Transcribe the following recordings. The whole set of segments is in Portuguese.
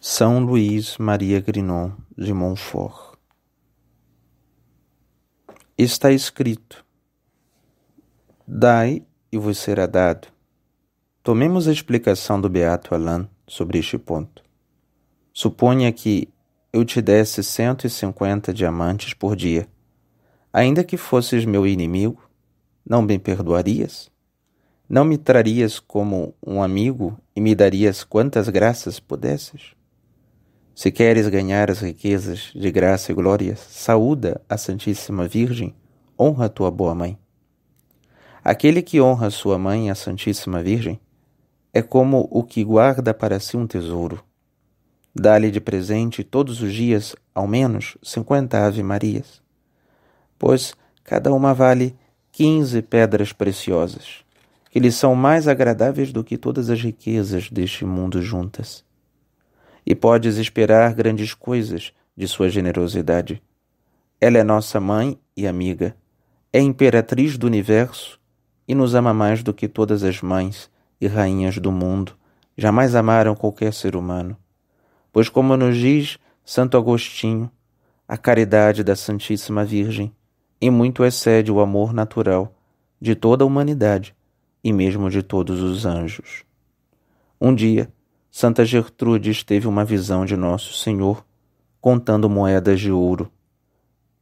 São Luís Maria Grinon de Montfort. Está escrito: Dai e vos será dado. Tomemos a explicação do Beato Alain sobre este ponto. Suponha que eu te desse 150 diamantes por dia. Ainda que fosses meu inimigo, não me perdoarias? Não me trarias como um amigo e me darias quantas graças pudesses? Se queres ganhar as riquezas de graça e glória, saúda a Santíssima Virgem, honra a tua boa mãe. Aquele que honra sua mãe, a Santíssima Virgem, é como o que guarda para si um tesouro. Dá-lhe de presente todos os dias, ao menos, cinquenta ave-marias, pois cada uma vale quinze pedras preciosas, que lhe são mais agradáveis do que todas as riquezas deste mundo juntas e podes esperar grandes coisas de sua generosidade. Ela é nossa mãe e amiga, é imperatriz do universo e nos ama mais do que todas as mães e rainhas do mundo jamais amaram qualquer ser humano. Pois, como nos diz Santo Agostinho, a caridade da Santíssima Virgem em muito excede o amor natural de toda a humanidade e mesmo de todos os anjos. Um dia, Santa Gertrudes teve uma visão de Nosso Senhor contando moedas de ouro.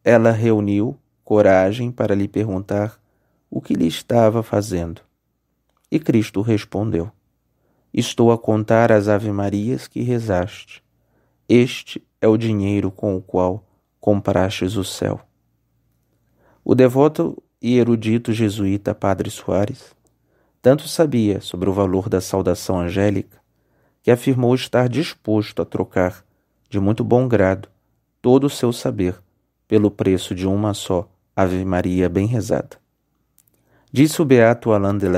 Ela reuniu coragem para lhe perguntar o que lhe estava fazendo. E Cristo respondeu: Estou a contar as ave-marias que rezaste. Este é o dinheiro com o qual comprastes o céu. O devoto e erudito jesuíta Padre Soares tanto sabia sobre o valor da saudação angélica que afirmou estar disposto a trocar, de muito bom grado, todo o seu saber, pelo preço de uma só Ave Maria bem rezada. Disse o beato Alain de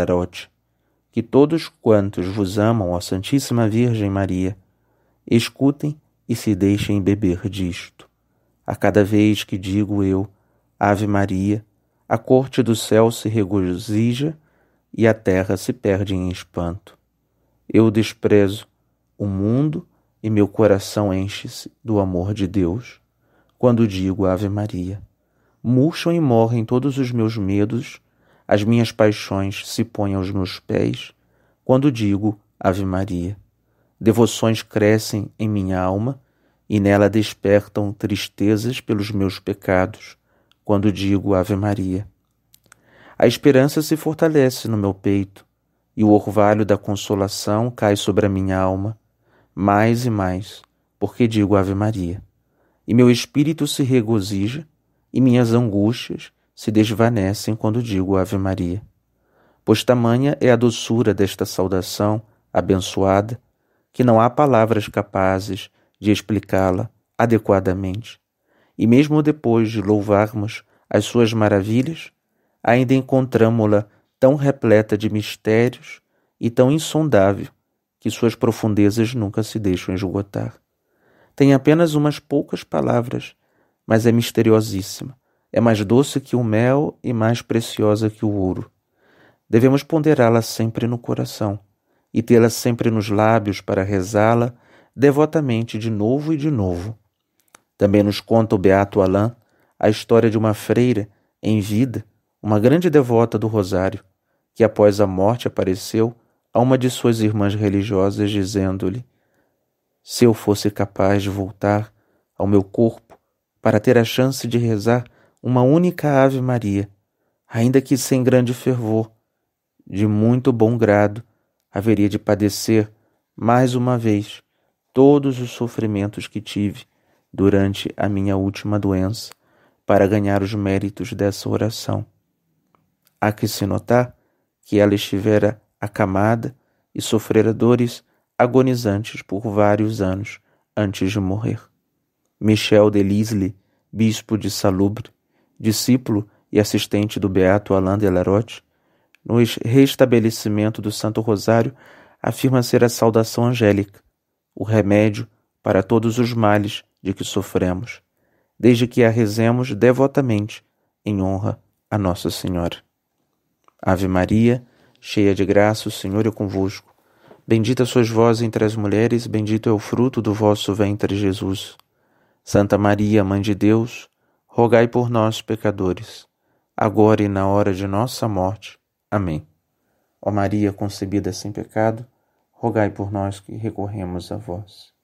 que todos quantos vos amam, ó Santíssima Virgem Maria, escutem e se deixem beber disto. A cada vez que digo eu, Ave Maria, a corte do céu se regozija e a terra se perde em espanto. Eu desprezo o mundo e meu coração enche-se do amor de Deus quando digo Ave Maria. Murcham e morrem todos os meus medos, as minhas paixões se põem aos meus pés quando digo Ave Maria. Devoções crescem em minha alma e nela despertam tristezas pelos meus pecados quando digo Ave Maria. A esperança se fortalece no meu peito e o orvalho da consolação cai sobre a minha alma mais e mais, porque digo Ave Maria. E meu espírito se regozija, e minhas angústias se desvanecem quando digo Ave Maria. Pois tamanha é a doçura desta saudação abençoada, que não há palavras capazes de explicá-la adequadamente. E mesmo depois de louvarmos as suas maravilhas, ainda encontramo la tão repleta de mistérios e tão insondável que suas profundezas nunca se deixam esgotar. Tem apenas umas poucas palavras, mas é misteriosíssima. É mais doce que o mel e mais preciosa que o ouro. Devemos ponderá-la sempre no coração e tê-la sempre nos lábios para rezá-la devotamente de novo e de novo. Também nos conta o Beato Alain a história de uma freira, em vida, uma grande devota do Rosário, que após a morte apareceu a uma de suas irmãs religiosas, dizendo-lhe: Se eu fosse capaz de voltar ao meu corpo para ter a chance de rezar uma única Ave Maria, ainda que sem grande fervor, de muito bom grado, haveria de padecer, mais uma vez, todos os sofrimentos que tive durante a minha última doença, para ganhar os méritos dessa oração. Há que se notar que ela estivera acamada e sofrera dores agonizantes por vários anos antes de morrer. Michel de Lisle, bispo de Salubre, discípulo e assistente do beato Alain de Larote, no restabelecimento do Santo Rosário, afirma ser a saudação angélica, o remédio para todos os males de que sofremos, desde que a rezemos devotamente em honra a Nossa Senhora. Ave Maria, Cheia de graça, o Senhor é convosco. Bendita sois vós entre as mulheres, bendito é o fruto do vosso ventre, Jesus. Santa Maria, Mãe de Deus, rogai por nós, pecadores, agora e na hora de nossa morte. Amém. Ó Maria, concebida sem pecado, rogai por nós que recorremos a vós.